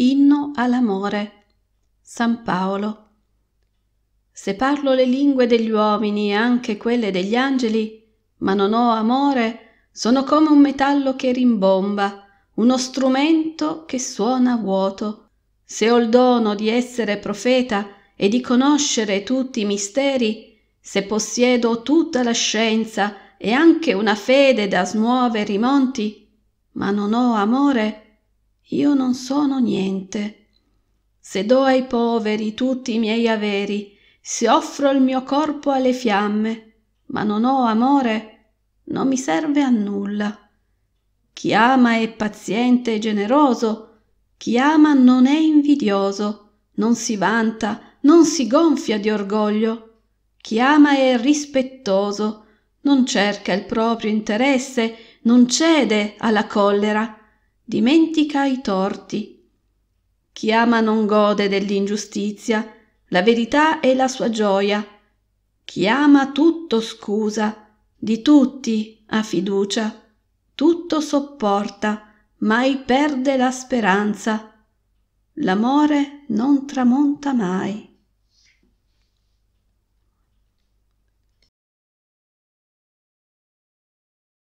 Inno all'amore. San Paolo. Se parlo le lingue degli uomini e anche quelle degli angeli, ma non ho amore, sono come un metallo che rimbomba, uno strumento che suona vuoto. Se ho il dono di essere profeta e di conoscere tutti i misteri, se possiedo tutta la scienza e anche una fede da smuovere i monti, ma non ho amore, io non sono niente. Se do ai poveri tutti i miei averi, se offro il mio corpo alle fiamme, ma non ho amore, non mi serve a nulla. Chi ama è paziente e generoso, chi ama non è invidioso, non si vanta, non si gonfia di orgoglio. Chi ama è rispettoso, non cerca il proprio interesse, non cede alla collera, dimentica i torti. Chi ama non gode dell'ingiustizia, la verità è la sua gioia. Chi ama tutto scusa, di tutti ha fiducia, tutto sopporta, mai perde la speranza. L'amore non tramonta mai.